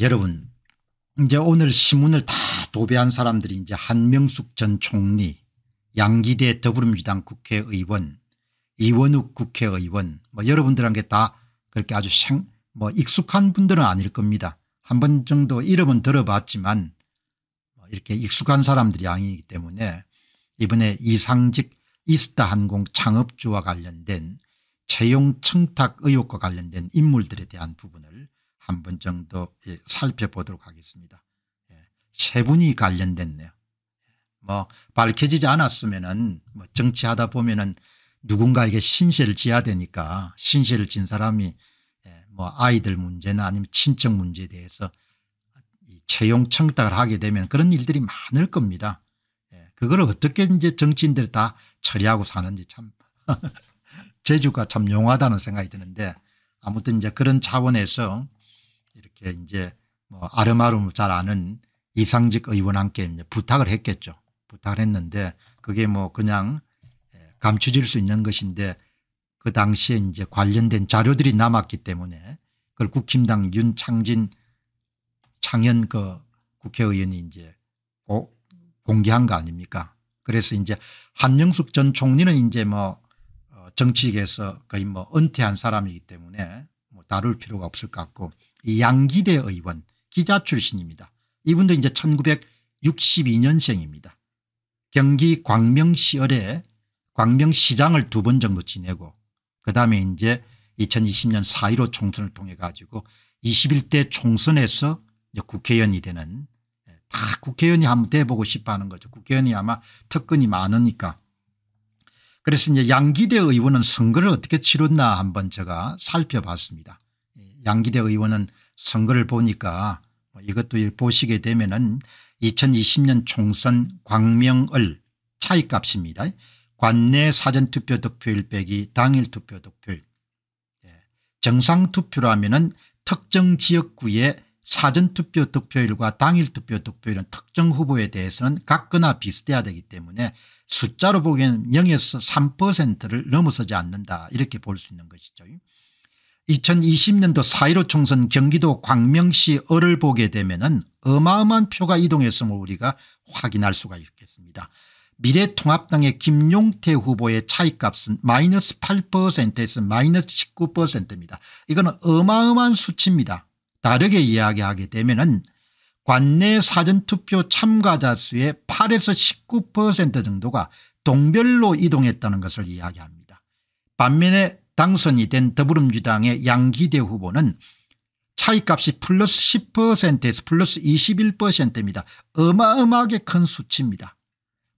여러분 이제 오늘 신문을 다 도배한 사람들이 이제 한명숙 전 총리 양기대 더불어민주당 국회의원 이원욱 국회의원 뭐 여러분들한테 다 그렇게 아주 생, 뭐 익숙한 분들은 아닐 겁니다. 한 번 정도 이름은 들어봤지만 뭐 이렇게 익숙한 사람들이 아니기 때문에 이번에 이상직 이스타항공 창업주와 관련된 채용 청탁 의혹과 관련된 인물들에 대한 부분을 한번 정도 예, 살펴보도록 하겠습니다. 예, 세 분이 관련됐네요. 예, 뭐 밝혀지지 않았으면은 뭐 정치하다 보면은 누군가에게 신세를 지야 되니까 신세를 진 사람이 뭐 아이들 문제나 아니면 친척 문제에 대해서 채용 청탁을 하게 되면 그런 일들이 많을 겁니다. 그걸 어떻게 이제 정치인들 다 처리하고 사는지 참 재주가 참 용하다는 생각이 드는데 아무튼 이제 그런 차원에서 이렇게 이제 뭐 아름아름 잘 아는 이상직 의원한테 이제 부탁을 했겠죠. 부탁을 했는데 그게 뭐 그냥 예, 감추질 수 있는 것인데 그 당시에 이제 관련된 자료들이 남았기 때문에 그걸 국힘당 윤창진 창현 그 국회의원이 이제 공개한 거 아닙니까? 그래서 이제 한명숙 전 총리는 이제 뭐 어, 정치계에서 거의 뭐 은퇴한 사람이기 때문에 뭐 다룰 필요가 없을 것 같고 양기대 의원 기자 출신입니다. 이분도 이제 1962년생입니다. 경기 광명시을에 광명시장을 두 번 정도 지내고 그 다음에 이제 2020년 4.15 총선을 통해 가지고 21대 총선에서 국회의원이 되는 예, 다 국회의원이 한번 돼보고 싶어 하는 거죠. 국회의원이 아마 특권이 많으니까. 그래서 이제 양기대 의원은 선거를 어떻게 치렀나 한번 제가 살펴봤습니다. 예, 양기대 의원은 선거를 보니까 뭐 이것도 보시게 되면은 2020년 총선 광명을 차이값입니다. 관내 사전투표 득표일 빼기 당일 투표 득표일. 예. 정상투표라면은 특정 지역구의 사전투표 득표율과 당일투표 득표율은 특정 후보에 대해서는 같거나 비슷해야 되기 때문에 숫자로 보기에는 0에서 3%를 넘어서지 않는다 이렇게 볼 수 있는 것이죠. 2020년도 4.15 총선 경기도 광명시 을을 보게 되면 은 어마어마한 표가 이동했음을 우리가 확인할 수가 있겠습니다. 미래통합당의 김용태 후보의 차이값은 마이너스 8%에서 마이너스 19%입니다. 이거는 어마어마한 수치입니다. 다르게 이야기하게 되면 은 관내 사전투표 참가자 수의 8에서 19% 정도가 동별로 이동했다는 것을 이야기합니다. 반면에 당선이 된 더불어민주당의 양기대 후보는 차이값이 플러스 10%에서 플러스 21%입니다. 어마어마하게 큰 수치입니다.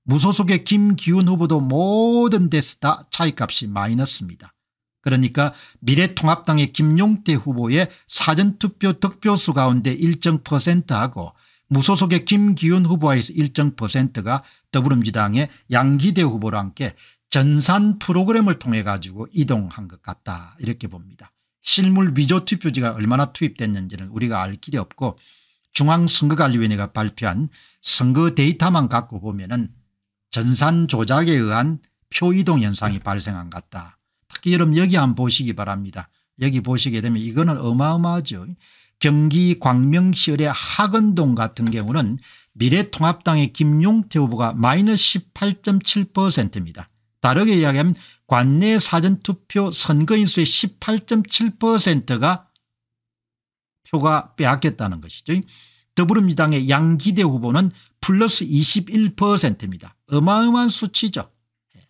무소속의 김기훈 후보도 모든 데서 다 차이값이 마이너스입니다. 그러니까 미래통합당의 김용태 후보의 사전투표 득표수 가운데 일정 퍼센트하고 무소속의 김기훈 후보에서 일정 퍼센트가 더불어민주당의 양기대 후보와 함께 전산 프로그램을 통해 가지고 이동한 것 같다 이렇게 봅니다. 실물 위조 투표지가 얼마나 투입됐는지는 우리가 알 길이 없고 중앙선거관리위원회가 발표한 선거 데이터만 갖고 보면 은 전산 조작에 의한 표 이동 현상이 발생한 것 같다. 특히 여러분 여기 안 보시기 바랍니다. 여기 보시게 되면 이거는 어마어마하죠. 경기 광명시의 학원동 같은 경우는 미래통합당의 김용태 후보가 마이너스 18.7%입니다. 다르게 이야기하면 관내 사전투표 선거인수의 18.7%가 표가 빼앗겼다는 것이죠. 더불어민주당의 양기대 후보는 플러스 21%입니다. 어마어마한 수치죠. 예.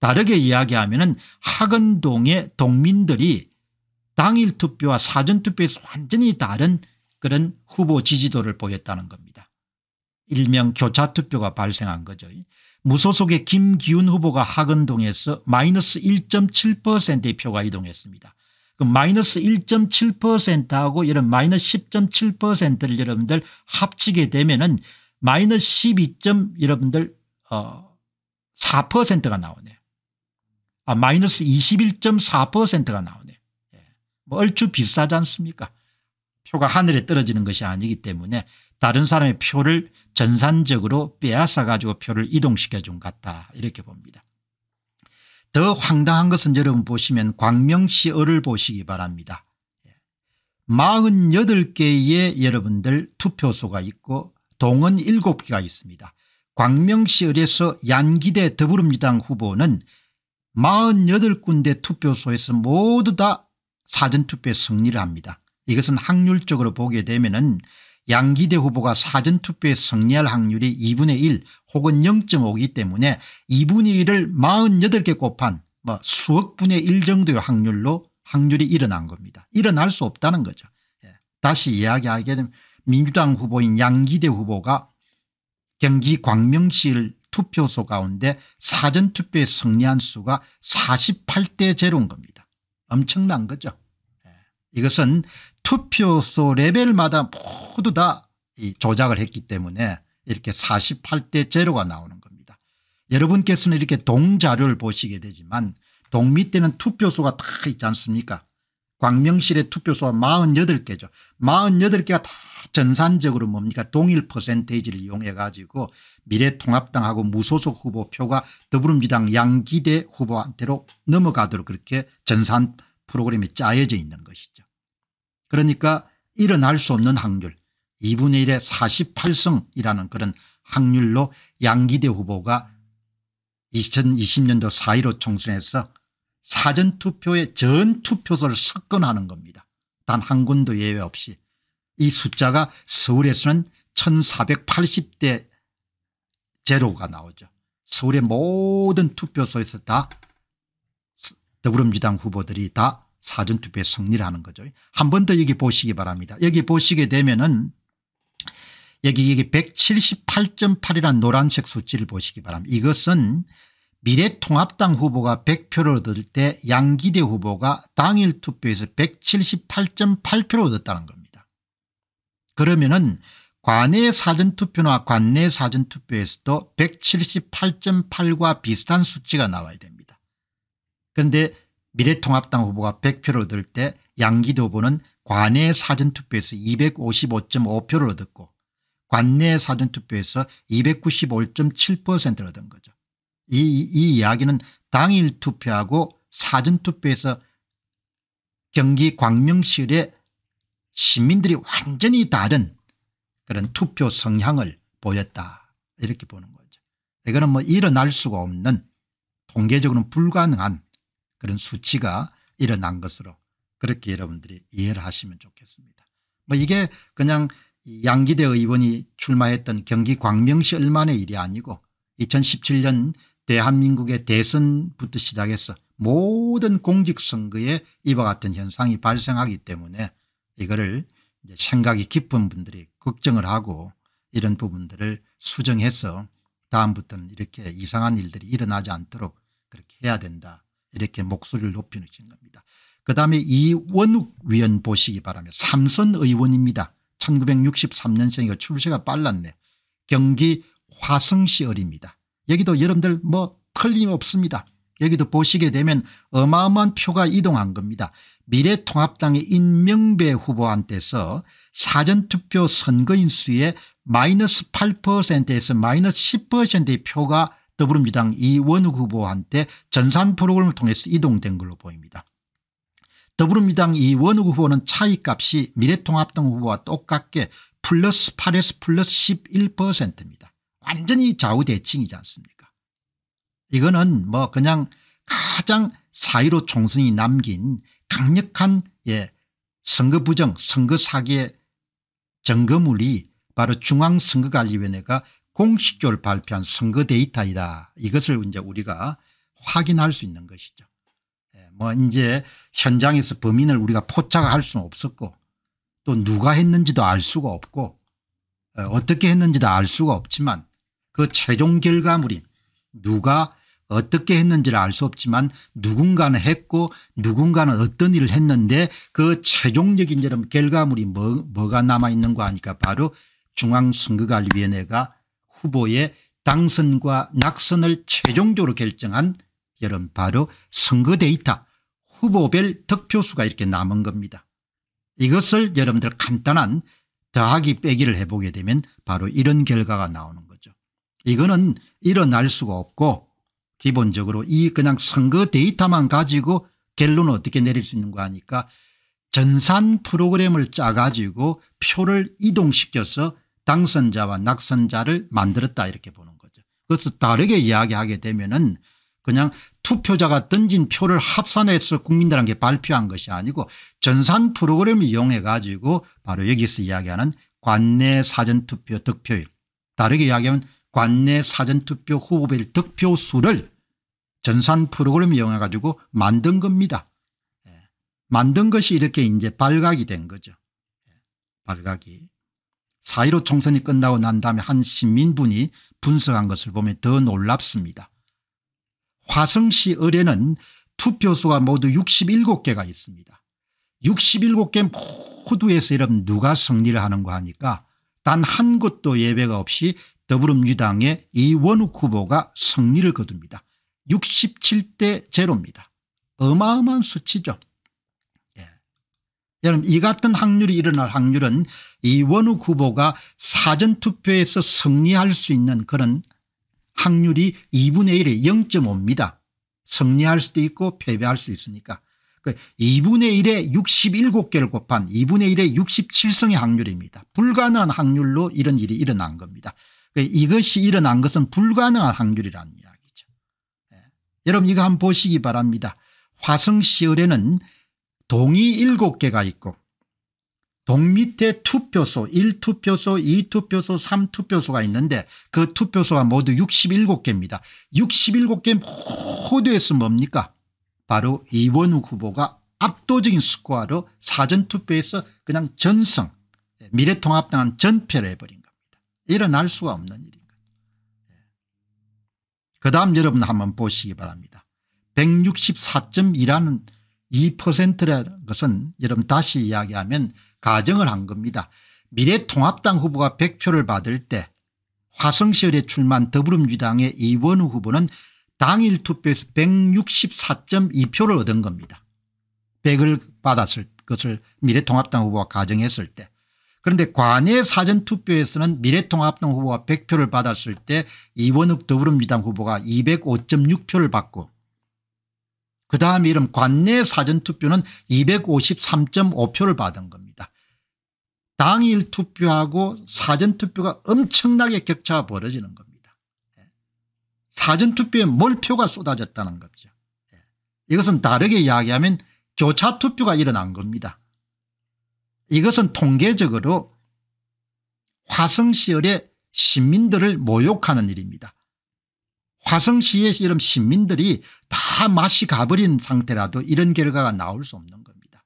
다르게 이야기하면 학은동의 동민들이 당일 투표와 사전투표에서 완전히 다른 그런 후보 지지도를 보였다는 겁니다. 일명 교차투표가 발생한 거죠. 무소속의 김기훈 후보가 학건동에서 마이너스 1.7%의 표가 이동했습니다. 그 마이너스 1.7%하고 이런 마이너스 10.7%를 여러분들 합치게 되면은 마이너스 12. 여러분들 어 4%가 나오네요. 아 마이너스 21.4%가 나오네요. 예. 뭐 얼추 비싸지 않습니까? 표가 하늘에 떨어지는 것이 아니기 때문에 다른 사람의 표를 전산적으로 빼앗아 가지고 표를 이동시켜 준것 같다 이렇게 봅니다. 더 황당한 것은 여러분 보시면 광명시 어를 보시기 바랍니다. 48개의 예. 여러분들 투표소가 있고 동은 7개가 있습니다. 광명시 을에서 양기대 더불어민주당 후보는 48군데 투표소에서 모두 다 사전투표에 승리를 합니다. 이것은 확률적으로 보게 되면 은 양기대 후보가 사전투표에 승리할 확률이 2분의 1 혹은 0.5이기 때문에 2분의 1을 48개 곱한 뭐 수억분의 1 정도의 확률로 확률이 일어난 겁니다. 일어날 수 없다는 거죠. 예. 다시 이야기하게 되면 민주당 후보인 양기대 후보가 경기 광명시를 투표소 가운데 사전투표에 승리한 수가 48대 제인 겁니다. 엄청난 거죠. 예. 이것은 투표소 레벨마다 모두 다 조작을 했기 때문에 이렇게 48대 제로가 나오는 겁니다. 여러분께서는 이렇게 동자료를 보시게 되지만 동 밑에는 투표소가 다 있지 않습니까 광명시의 투표소가 48개죠. 48개가 다 전산적으로 뭡니까 동일 퍼센테이지를 이용해 가지고 미래통합당하고 무소속 후보 표가 더불어민주당 양기대 후보한테로 넘어가도록 그렇게 전산 프로그램이 짜여져 있는 것이죠. 그러니까 일어날 수 없는 확률 2분의 1의 48성이라는 그런 확률로 양기대 후보가 2020년도 4.15 총선에서 사전투표에 전투표소를 석권하는 겁니다. 단 한 군도 예외 없이 이 숫자가 서울에서는 1480대 제로가 나오죠. 서울의 모든 투표소에서 다 더불어민주당 후보들이 다 사전투표에 승리를 하는 거죠. 한 번 더 여기 보시기 바랍니다. 여기 보시게 되면은 여기 여기 178.8이라는 노란색 수치를 보시기 바랍니다. 이것은 미래통합당 후보가 100표를 얻을 때 양기대 후보가 당일 투표에서 178.8표를 얻었다는 겁니다. 그러면은 관내 사전투표나 관내 사전투표에서도 178.8과 비슷한 수치가 나와야 됩니다. 그런데 미래통합당 후보가 100표를 얻을 때 양기도 후보는 관내 사전투표에서 255.5표를 얻었고 관내 사전투표에서 295.7%를 얻은 거죠. 이, 이 이야기는 당일 투표하고 사전투표에서 경기 광명시의 시민들이 완전히 다른 그런 투표 성향을 보였다 이렇게 보는 거죠. 이거는 뭐 일어날 수가 없는 통계적으로는 불가능한 그런 수치가 일어난 것으로 그렇게 여러분들이 이해를 하시면 좋겠습니다. 뭐 이게 그냥 양기대 의원이 출마했던 경기 광명시 얼만의 일이 아니고 2017년 대한민국의 대선부터 시작해서 모든 공직선거에 이와 같은 현상이 발생하기 때문에 이거를 생각이 깊은 분들이 걱정을 하고 이런 부분들을 수정해서 다음부터는 이렇게 이상한 일들이 일어나지 않도록 그렇게 해야 된다 이렇게 목소리를 높이는 겁니다. 그 다음에 이원욱 위원 보시기 바랍니다. 삼선 의원입니다. 1963년생이고 출세가 빨랐네. 경기 화성시 을입니다. 여기도 여러분들 뭐 틀림없습니다. 여기도 보시게 되면 어마어마한 표가 이동한 겁니다. 미래통합당의 인명배 후보한테서 사전투표 선거인 수의 마이너스 8%에서 마이너스 10%의 표가 더불어민주당 이원욱 후보한테 전산 프로그램을 통해서 이동된 걸로 보입니다. 더불어민주당 이원욱 후보는 차이값이 미래통합당 후보와 똑같게 플러스 8에서 플러스 11%입니다. 완전히 좌우대칭이지 않습니까 이거는 뭐 그냥 가장 사1로 총선이 남긴 강력한 예, 선거 부정 선거 사기의 점검물이 바로 중앙선거관리위원회가 공식적으로 발표한 선거 데이터이다. 이것을 이제 우리가 확인할 수 있는 것이죠. 예, 뭐 이제 현장에서 범인을 우리가 포착할 수는 없었고 또 누가 했는지도 알 수가 없고 예, 어떻게 했는지도 알 수가 없지만 그 최종 결과물인 누가 어떻게 했는지를 알 수 없지만 누군가는 했고 누군가는 어떤 일을 했는데 그 최종적인 결과물이 뭐, 뭐가 남아있는가 하니까 바로 중앙선거관리위원회가 후보의 당선과 낙선을 최종적으로 결정한 여름 바로 선거 데이터 후보별 득표수가 이렇게 남은 겁니다. 이것을 여러분들 간단한 더하기 빼기를 해보게 되면 바로 이런 결과가 나오는 거죠. 이거는 일어날 수가 없고 기본적으로 이 그냥 선거 데이터만 가지고 결론을 어떻게 내릴 수있는거아니까 전산 프로그램을 짜가지고 표를 이동시켜서 당선자와 낙선자를 만들었다 이렇게 보는 거죠. 그래서 다르게 이야기하게 되면 은 그냥 투표자가 던진 표를 합산해서 국민들한테 발표한 것이 아니고 전산 프로그램을 이용해 가지고 바로 여기서 이야기하는 관내 사전투표 득표율 다르게 이야기하면 관내 사전투표 후보별 득표수를 전산 프로그램을 이용해 가지고 만든 겁니다. 예. 만든 것이 이렇게 이제 발각이 된 거죠. 예. 발각이. 4.15 총선이 끝나고 난 다음에 한 시민분이 분석한 것을 보면 더 놀랍습니다. 화성시 의뢰는 투표소가 모두 67개가 있습니다. 67개 모두에서 여러분 누가 승리를 하는가 하니까 단 한 곳도 예배가 없이 더불어민주당의 이원욱 후보가 승리를 거둡니다. 67대 제입니다 어마어마한 수치죠. 여러분 이 같은 확률이 일어날 확률은 이원우 후보가 사전투표에서 승리할 수 있는 그런 확률이 2분의 1에 0.5입니다. 승리할 수도 있고 패배할 수 있으니까. 2분의 1에 67개를 곱한 2분의 1에 67성의 확률입니다. 불가능한 확률로 이런 일이 일어난 겁니다. 그 이것이 일어난 것은 불가능한 확률이라는 이야기죠. 예. 여러분 이거 한번 보시기 바랍니다. 화성시열에는 동이 7개가 있고 동 밑에 투표소 1투표소 2투표소 3투표소가 있는데 그 투표소가 모두 67개입니다. 67개 모두에서 뭡니까 바로 이원욱 후보가 압도적인 스코어로 사전투표에서 그냥 전승 예, 미래통합당은 전패를 해버린 겁니다. 일어날 수가 없는 일인 거죠. 예. 그 다음 여러분 한번 보시기 바랍니다. 164.2라는 2%라는 것은 여러분 다시 이야기하면 가정을 한 겁니다. 미래통합당 후보가 100표를 받을 때 화성시열에 출마한 더불어민주당의 이원우 후보는 당일 투표에서 164.2표를 얻은 겁니다. 100을 받았을 것을 미래통합당 후보가 가정했을 때 그런데 관내 사전투표에서는 미래통합당 후보가 100표를 받았을 때 이원욱 더불어민주당 후보가 205.6표를 받고 그다음 에이런 관내 사전투표는 253.5표를 받은 겁니다. 당일 투표하고 사전투표가 엄청나게 격차가 벌어지는 겁니다. 예. 사전투표에 몰표가 쏟아졌다는 거죠. 예. 이것은 다르게 이야기하면 교차투표가 일어난 겁니다. 이것은 통계적으로 화성시열의 시민들을 모욕하는 일입니다. 화성시의 이런 시민들이 다 맛이 가버린 상태라도 이런 결과가 나올 수 없는 겁니다.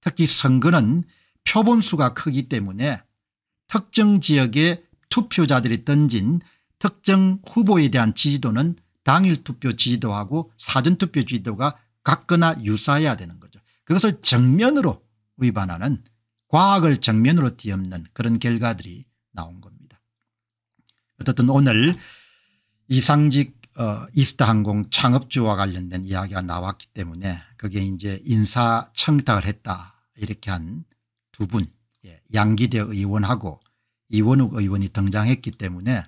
특히 선거는 표본수가 크기 때문에 특정 지역의 투표자들이 던진 특정 후보에 대한 지지도는 당일 투표 지지도하고 사전투표 지지도가 같거나 유사해야 되는 거죠. 그것을 정면으로 위반하는 과학을 정면으로 뒤엎는 그런 결과들이 나온 겁니다. 어쨌든 오늘 이상직 어, 이스타항공 창업주와 관련된 이야기가 나왔기 때문에 그게 이제 인사 청탁을 했다 이렇게 한 두분 예, 양기대 의원하고 이원욱 의원이 등장했기 때문에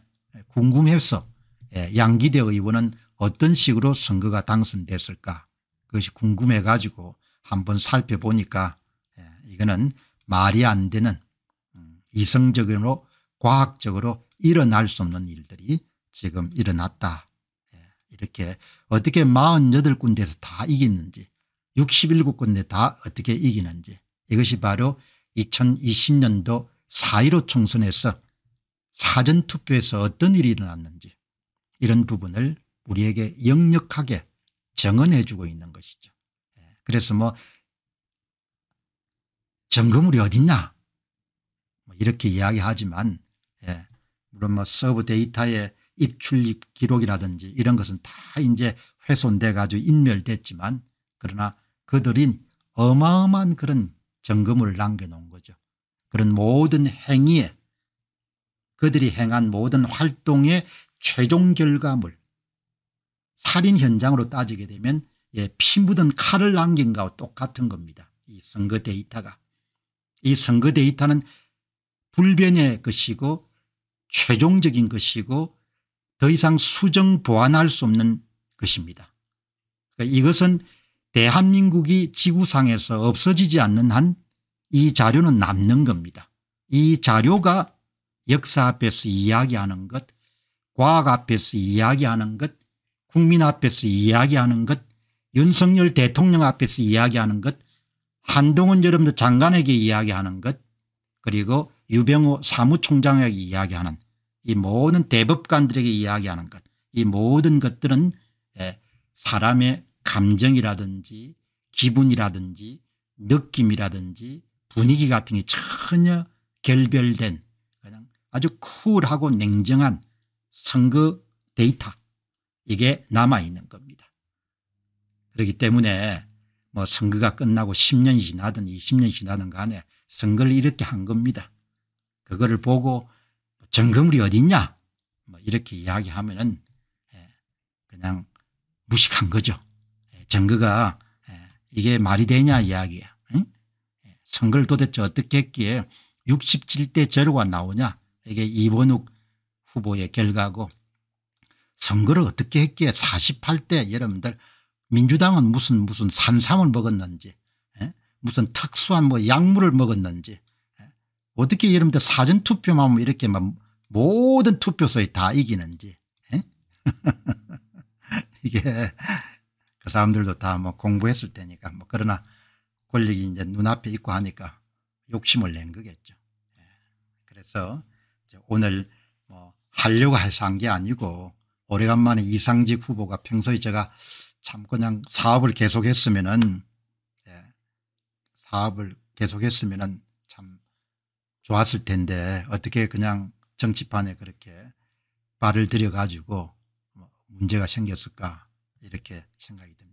궁금해서 예, 양기대 의원은 어떤 식으로 선거가 당선됐을까 그것이 궁금해 가지고 한번 살펴보니까 예, 이거는 말이 안 되는 음, 이성적으로 과학적으로 일어날 수 없는 일들이 지금 일어났다. 예, 이렇게 어떻게 48군데에서 다 이기는지 6 7군데다 어떻게 이기는지 이것이 바로 2020년도 4.15 총선에서 사전투표에서 어떤 일이 일어났는지 이런 부분을 우리에게 역력하게 정언해 주고 있는 것이죠. 예, 그래서 뭐 점검물이 어딨나 뭐 이렇게 이야기하지만 예, 물론 뭐 서브 데이터에 입출 기록이라든지 이런 것은 다 이제 훼손돼 가지고 인멸됐지만 그러나 그들이 어마어마한 그런 점검을 남겨놓은 거죠. 그런 모든 행위에 그들이 행한 모든 활동의 최종 결과물 살인 현장으로 따지게 되면 예, 피 묻은 칼을 남긴 것과 똑같은 겁니다. 이 선거 데이터가. 이 선거 데이터는 불변의 것이고 최종적인 것이고 더 이상 수정 보완할 수 없는 것입니다. 그러니까 이것은 대한민국이 지구상에서 없어지지 않는 한 이 자료는 남는 겁니다. 이 자료가 역사 앞에서 이야기하는 것 과학 앞에서 이야기하는 것 국민 앞에서 이야기하는 것 윤석열 대통령 앞에서 이야기하는 것 한동훈 여러분들 장관에게 이야기하는 것 그리고 유병호 사무총장에게 이야기하는 이 모든 대법관들에게 이야기하는 것이 모든 것들은 예, 사람의 감정이라든지 기분이라든지 느낌이라든지 분위기 같은 게 전혀 결별된 그냥 아주 쿨하고 냉정한 선거 데이터 이게 남아있는 겁니다. 그렇기 때문에 뭐 선거가 끝나고 10년이 지나든 20년이 지나든 간에 선거를 이렇게 한 겁니다. 그거를 보고 정금물이 어딨냐 뭐 이렇게 이야기하면 은 예, 그냥 무식한 거죠. 예, 정거가 예, 이게 말이 되냐 이야기야. 응? 선거를 도대체 어떻게 했기에 67대 제로가 나오냐 이게 이번욱 후보의 결과고 선거를 어떻게 했기에 48대 여러분들 민주당은 무슨 무슨 산삼을 먹었는지 에? 무슨 특수한 뭐 약물을 먹었는지 에? 어떻게 여러분들 사전투표만 하면 뭐 이렇게 막 모든 투표소에 다 이기는지 이게 그 사람들도 다 뭐 공부했을 테니까 뭐 그러나 권력이 이제 눈앞에 있고 하니까 욕심을 낸 거겠죠. 예. 그래서 오늘 뭐 하려고 해서 게 아니고 오래간만에 이상직 후보가 평소에 제가 참 그냥 사업을 계속했으면은 예, 사업을 계속했으면은 참 좋았을 텐데 어떻게 그냥 정치판에 그렇게 발을 들여가지고 뭐 문제가 생겼을까 이렇게 생각이 됩니다.